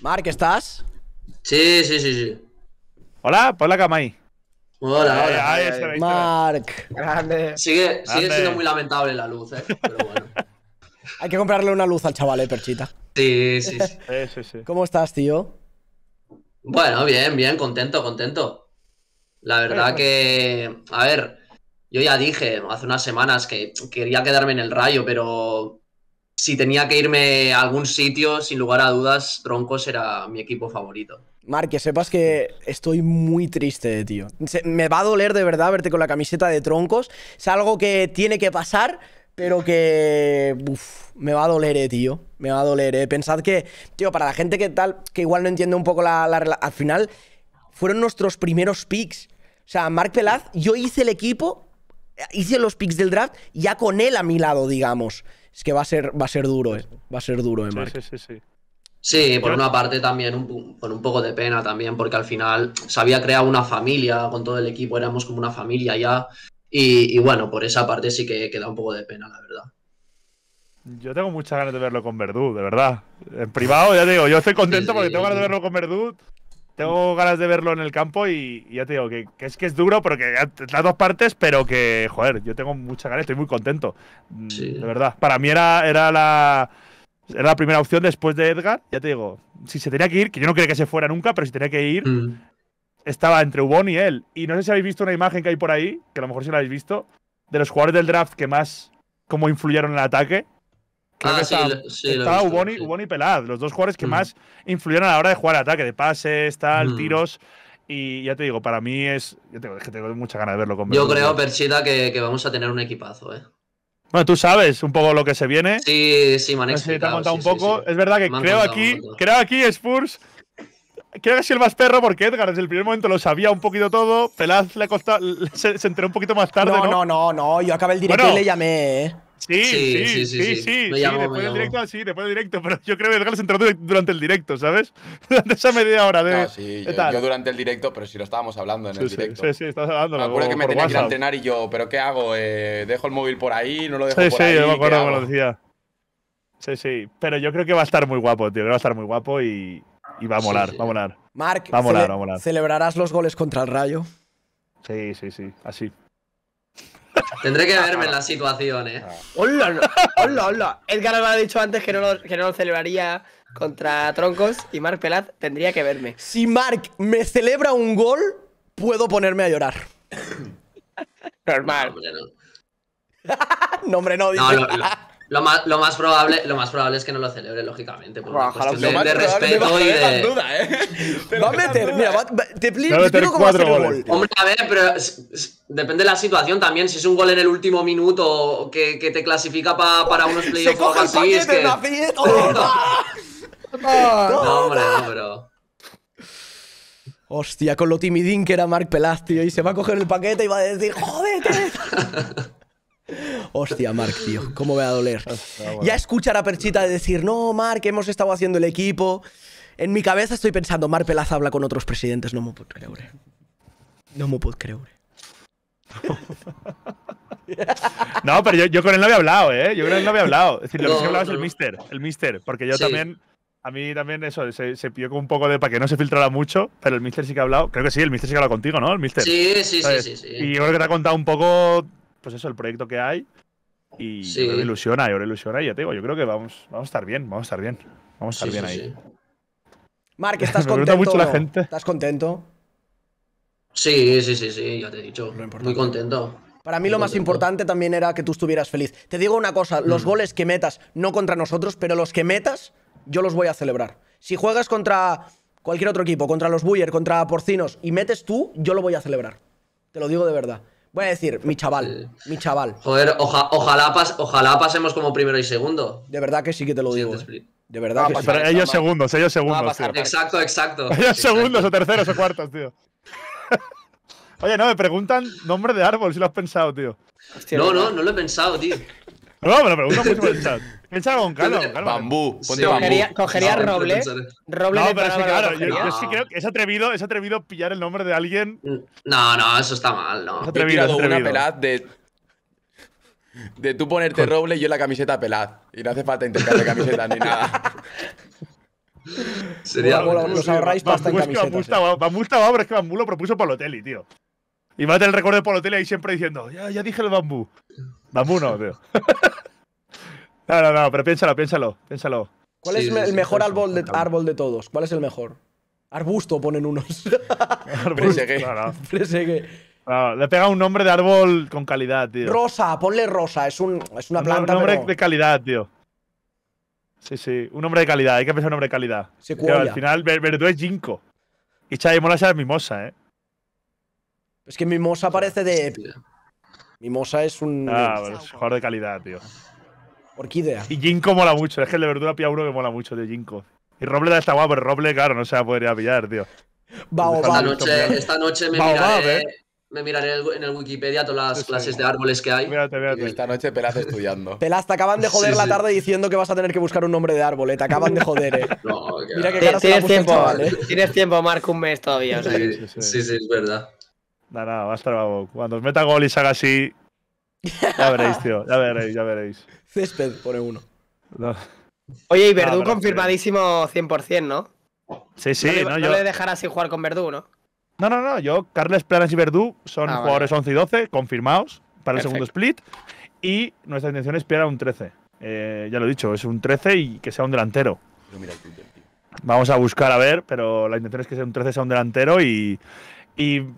Mark, ¿estás? Sí, sí, sí, sí. Hola, pon la cama ahí. Hola, hola. Mark. Grande. Sigue, siendo muy lamentable la luz, eh. Pero bueno. Hay que comprarle una luz al chaval, eh, Perchita. sí, sí, sí. ¿Cómo estás, tío? Bueno, bien, bien, contento, contento. La verdad que, a ver, yo ya dije hace unas semanas que quería quedarme en el rayo, pero si tenía que irme a algún sitio, sin lugar a dudas, Troncos era mi equipo favorito. Mar, que sepas que estoy muy triste, tío. me va a doler de verdad verte con la camiseta de troncos. Es algo que tiene que pasar, pero que. Uf, me va a doler, eh, tío. Me va a doler, eh. Pensad que, tío, para la gente que tal, que igual no entiende un poco la. relación… al final, fueron nuestros primeros picks. O sea, Marc Pelaz, yo hice el equipo, hice los picks del draft, ya con él a mi lado, digamos. Es que va a ser, va a ser duro, eh, va a ser duro, eh, Sí, por una parte también, con un poco de pena también, porque al final se había creado una familia con todo el equipo, éramos como una familia ya. Y, bueno, por esa parte sí que, queda un poco de pena, la verdad. Yo tengo muchas ganas de verlo con Verdú, de verdad. En privado, ya digo, yo estoy contento porque tengo ganas de verlo con Verdú tengo ganas de verlo en el campo y, ya te digo que, es que es duro porque las dos partes, pero que, joder, yo tengo mucha ganas, estoy muy contento. Mm, de verdad. Para mí era, era la. Era la primera opción después de Edgar, ya te digo. Si se tenía que ir, que yo no quería que se fuera nunca, pero si tenía que ir, mm. estaba entre Ubon y él. Y no sé si habéis visto una imagen que hay por ahí, que a lo mejor sí la habéis visto, de los jugadores del draft que más como influyeron en el ataque ah, sí, estaba, sí, Uboni, y Pelad, los dos jugadores que mm. más influyeron a la hora de jugar ataque, de pases, tal, mm. tiros. Y ya te digo, para mí es. Yo tengo, mucha ganas de verlo con Yo creo, Perchita que, vamos a tener un equipazo, eh. Bueno, tú sabes un poco lo que se viene. Sí, sí, me te un poco. Es verdad que creo aquí, creo aquí, Spurs. Creo que es el más perro porque Edgar desde el primer momento lo sabía un poquito todo. Pelaz le costó, se, enteró un poquito más tarde. No, no, no, Yo acabé el directo y le llamé. Eh. Sí, sí, sí, sí, sí, después del directo, sí, después del directo, pero yo creo que Edgar se durante el directo, ¿sabes? Durante esa media hora de. sí, yo, durante el directo, pero si lo estábamos hablando en el directo. Sí, sí, estás hablando. Me acuerdo que me tenía que entrenar y yo, ¿pero qué hago? Eh, ¿Dejo el móvil por ahí? ¿No lo dejo por ahí? Sí, sí, me acuerdo que lo decía. Sí, sí. Pero yo creo que va a estar muy guapo, tío. va a estar muy guapo y, va a molar, va a molar. Mark ¿celebrarás los goles contra el Rayo? Sí, sí, sí. Así. Tendré que ah, verme en la situación, eh. Ah. Hola, hola, hola. Edgar me ha dicho antes que no, lo, que no celebraría contra Troncos y Marc Pelaz tendría que verme. Si Marc me celebra un gol, puedo ponerme a llorar. Normal. No, hombre, no. no, lo, más, probable, lo más probable es que no lo celebre, lógicamente. Por de, respeto y de. Duda, ¿eh? va a meter, mira, te, te, te explico cómo va a gol. Hombre, a ver, pero depende de la situación también. Si es un gol en el último minuto que, te clasifica para unos playoffs o algo es que. no, hombre, no, bro. Hostia, con lo timidín que era Mark Pelaz, tío. Y se va a coger el paquete y va a decir, ¡Jodete! Hostia, Mark, tío, cómo me va a doler. Ah, ya escuchar a Perchita de decir, no, Mark, hemos estado haciendo el equipo. En mi cabeza estoy pensando, Mark Pelaz habla con otros presidentes, no me puedo creer. No me puedo creer. no, pero yo, con él no había hablado, ¿eh? Yo con él no había hablado. Es decir, lo que sí hablaba es el mister, el mister, porque yo también, a mí también eso, se, se con un poco de para que no se filtrara mucho, pero el mister sí que ha hablado, creo que sí, el mister sí que ha hablado contigo, ¿no? El mister. Sí, sí, sí, sí, Y yo creo que te ha contado un poco, pues eso, el proyecto que hay. Y sí. ilusiona, yo creo ilusiona, y ya te digo, yo creo que vamos, vamos a estar bien, vamos a estar bien. Vamos a estar bien ahí. Marc, ¿estás contento? ¿Estás contento? Sí, sí, sí, sí, ya te he dicho. Muy contento. Para mí lo más importante también era que tú estuvieras feliz. Te digo una cosa, los mm. goles que metas, no contra nosotros, pero los que metas, yo los voy a celebrar. Si juegas contra cualquier otro equipo, contra los Buyer, contra Porcinos, y metes tú, yo lo voy a celebrar. Te lo digo de verdad. Voy a decir, mi chaval, mi chaval. Joder, ojalá, ojalá pasemos como primero y segundo. De verdad que sí que te lo digo. Eh. De verdad ah, que pues sí. ellos segundos, ellos segundos. Ah, exacto, exacto. Ellos segundos o terceros o cuartos, tío. Oye, no, me preguntan nombre de árbol, si lo has pensado, tío. no, no, no lo he pensado, tío. No, me lo preguntan mucho en el chat. Piensa con calma, Bambú, ponte bambú. Cogería, roble. Roble pero claro, yo, sí creo que es atrevido, es atrevido pillar el nombre de alguien. Mm, no, no, eso está mal, no. Es atrevido, He una pelad de de tú ponerte roble y yo la camiseta pelad. Y no hace falta intercambiar camiseta ni nada. Sería. los pasta en va, eh. pero es que Bambú lo propuso Polotelli, tío. Y va a tener el recuerdo de Polotelli ahí siempre diciendo, ya, dije el bambú. Bambú no, tío. no, no, no, pero piénsalo, piénsalo, piénsalo. ¿Cuál es el mejor árbol, de, árbol de todos? ¿Cuál es el mejor? Arbusto ponen unos. Arbusto. le pega un nombre de árbol con calidad, tío. Rosa, ponle rosa, es, un, es una planta. Un nombre de calidad, tío. Sí, sí. Un hombre de calidad, hay que pensar un hombre de calidad. Pero al final, Verdú es Jinko. Y Chai Mola es Mimosa, ¿eh? Es que Mimosa parece de. Mimosa es un. Ah, es jugador de calidad, tío. Orquídea. Y Jinko mola mucho. Es que el de verdura pilla uno que mola mucho, de Jinko. Y Roble está guapo, pero Roble, claro, no se la podría pillar, tío. Va Esta noche, esta noche me Baobab, miraré. ¿eh? me miraré en el Wikipedia todas las clases de árboles que hay. Mírate, mírate. Esta noche Pelaz estudiando. Pelaz, te acaban de joder la tarde diciendo que vas a tener que buscar un nombre de árbol, eh. Te acaban de joder, eh. Mira que tienes, tiempo, chaval, eh. tienes tiempo, Marco, un mes todavía. O sea. sí, sí, es verdad. Nada, nada, va a estar Cuando os meta gol y salga así. Ya veréis, tío. Ya veréis, ya veréis. Césped pone uno. Oye, y Verdú confirmadísimo 100%, ¿no? Sí, sí. No, yo no, yo... le dejarás sin jugar con Verdú, ¿no? No, no, no. Yo, Carles Planas y Verdú son ah, jugadores 11 y 12, confirmados para el segundo split. Y nuestra intención es pillar a un 13. Eh, ya lo he dicho, es un 13 y que sea un delantero. Vamos a buscar a ver, pero la intención es que sea un 13, sea un delantero. Y,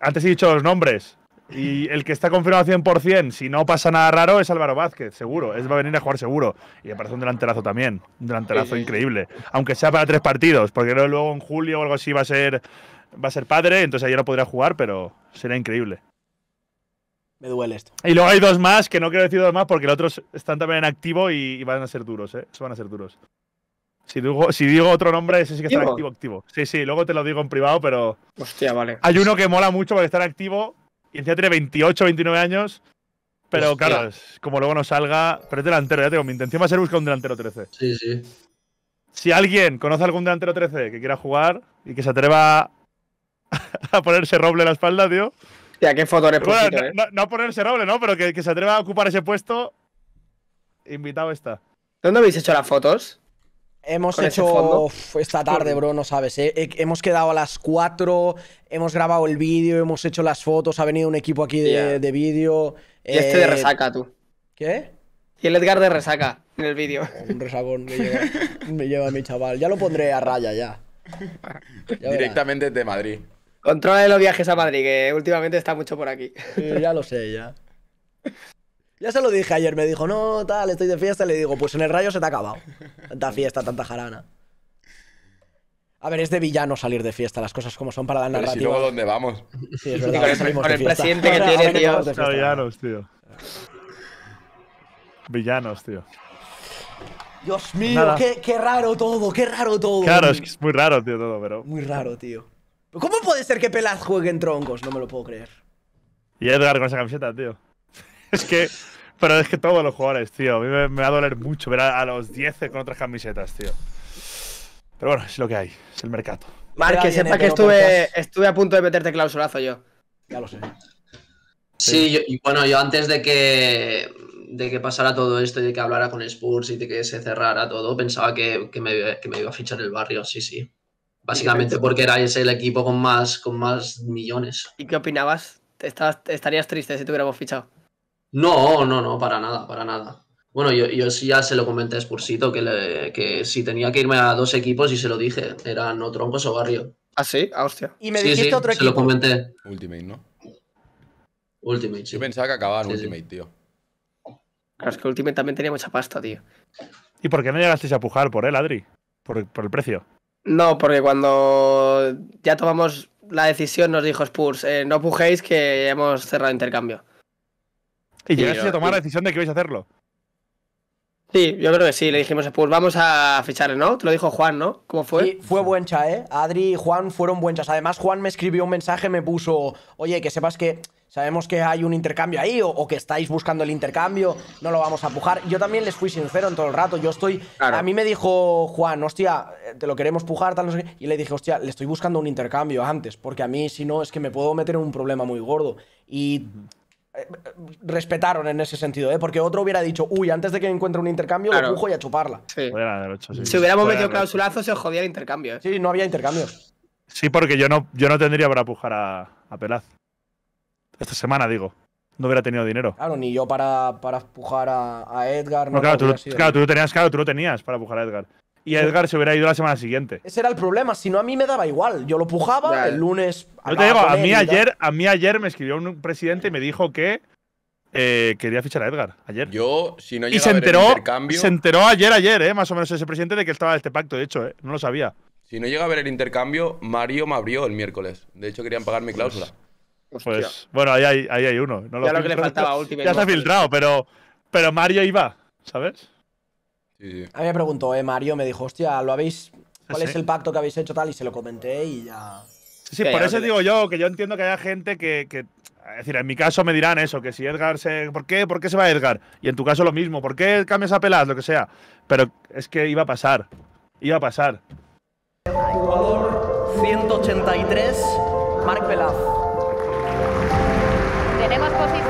antes he dicho los nombres. Y el que está confirmado 100%, si no pasa nada raro, es Álvaro Vázquez, seguro. Él va a venir a jugar seguro. Y aparece un delanterazo también. Un delanterazo increíble. Aunque sea para tres partidos, porque luego en julio o algo así va a ser va a ser padre, entonces ahí ya podría podrá jugar, pero será increíble. Me duele esto. Y luego hay dos más, que no quiero decir dos más porque los otros están también en activo y, van a ser duros, ¿eh? Eso van a ser duros. Si digo, otro nombre, ese sí que está activo, activo. Sí, sí, luego te lo digo en privado, pero. Hostia, vale. Hay uno que mola mucho porque está activo y encima tiene 28, 29 años. Pero claro, como luego no salga. Pero es delantero, ya tengo. Mi intención va a ser buscar un delantero 13. Sí, sí. Si alguien conoce algún delantero 13 que quiera jugar y que se atreva a ponerse roble en la espalda, tío. Ya, qué foto no, a eh. ponerse roble, ¿no? Pero que, se atreva a ocupar ese puesto, invitado está. ¿Dónde habéis hecho las fotos? Hemos hecho esta tarde, bro, no sabes. Eh. hemos quedado a las 4, hemos grabado el vídeo, hemos hecho las fotos, ha venido un equipo aquí de, vídeo. Y este de eh, resaca, tú. ¿Qué? Y el Edgar de resaca en el vídeo. Un resabón, me lleva, mi chaval. Ya lo pondré a raya ya Directamente de Madrid. Controla los viajes a Madrid, que últimamente está mucho por aquí. ya lo sé, ya. Ya se lo dije ayer, me dijo, no, tal, estoy de fiesta. Le digo, pues en el rayo se te ha acabado. Tanta fiesta, tanta jarana. A ver, es de villano salir de fiesta, las cosas como son para la narrativa. Pero si luego dónde vamos? Sí, es con el, el presidente que tiene, tío. villanos, tío. Villanos, tío. Dios mío, qué, qué, raro todo, qué raro todo. Claro, es que es muy raro, tío, todo, pero. Muy raro, tío. ¿Cómo puede ser que Pelaz juegue en troncos? No me lo puedo creer. Y Edgar con esa camiseta, tío. es que. Pero es que todos los jugadores, tío. A mí me, va a doler mucho ver a, los 10 con otras camisetas, tío. Pero bueno, es lo que hay. Es el mercado. Marque, que sepa que estuve, estuve a punto de meterte clausurazo yo. Ya lo sé. Sí, y bueno, yo antes de que, de que pasara todo esto y de que hablara con Spurs y de que se cerrara todo, pensaba que me iba a fichar el barrio, sí, sí. Básicamente porque erais el equipo con más, con más millones. ¿Y qué opinabas? ¿Estarías triste si te hubiéramos fichado? No, no, no, para nada, para nada. Bueno, yo, yo ya se lo comenté a Spursito que, si tenía que irme a dos equipos y se lo dije, eran o Troncos o Barrio. Ah, sí, ah, hostia. Y me dijiste otro equipo. Se lo comenté. Ultimate, ¿no? Ultimate, sí. Yo pensaba que acababa Ultimate, tío. Claro, es que Ultimate también tenía mucha pasta, tío. ¿Y por qué no llegasteis a pujar por él, Adri? por el precio. No, porque cuando ya tomamos la decisión nos dijo Spurs, eh, no pujéis que hemos cerrado intercambio. ¿Y llegaste a tomar la decisión de que vais a hacerlo? Sí, yo creo que sí, le dijimos a Spurs, vamos a fichar, ¿no? Te lo dijo Juan, ¿no? ¿Cómo fue? Sí, fue buencha, ¿eh? Adri y Juan fueron buenchas. Además, Juan me escribió un mensaje, me puso, oye, que sepas que Sabemos que hay un intercambio ahí o, que estáis buscando el intercambio, no lo vamos a pujar. Yo también les fui sincero en todo el rato. Yo estoy. A mí me dijo Juan, hostia, eh, te lo queremos pujar, tal, no sé qué. Y le dije, hostia, le estoy buscando un intercambio antes, porque a mí, si no, es que me puedo meter en un problema muy gordo. Y eh, respetaron en ese sentido, ¿eh? porque otro hubiera dicho, uy, antes de que encuentre un intercambio, lo pujo y a chuparla. Si hubiéramos metido clausulazo, se os jodía el intercambio. ¿eh? Sí, no había intercambios. Sí, porque yo no, yo no tendría para pujar a, a Pelaz. Esta semana, digo. No hubiera tenido dinero. Claro, ni yo para, para a, Edgar. No, claro, tú, tenías, claro, tú lo tenías para pujar a Edgar. Y Edgar se hubiera ido la semana siguiente. Ese era el problema, si no a mí me daba igual. Yo lo pujaba el lunes. Yo te digo, a mí, ayer, a mí ayer me escribió un presidente y me dijo que eh, quería fichar a Edgar ayer. Yo, si y se enteró, se enteró ayer, ayer, eh, más o menos ese presidente de que estaba este pacto, de hecho, eh, no lo sabía. Si no llega a ver el intercambio, Mario me abrió el miércoles. De hecho, querían pagar mi cláusula. Pues bueno, ahí hay, uno. ya lo que le faltaba Ya se ha filtrado, pero, pero Mario iba, ¿sabes? A mí me preguntó, eh, Mario, me dijo, hostia, ¿lo habéis? ¿Cuál es el pacto que habéis hecho tal? Y se lo comenté y ya. Sí, por eso digo yo, que yo entiendo que haya gente que, Es decir, en mi caso me dirán eso, que si Edgar se. ¿Por qué? ¿Por qué se va Edgar? Y en tu caso lo mismo, ¿por qué cambias a Pelas? Lo que sea. Pero es que iba a pasar. Iba a pasar. Jugador 183, Marc Pelaz tenemos posición.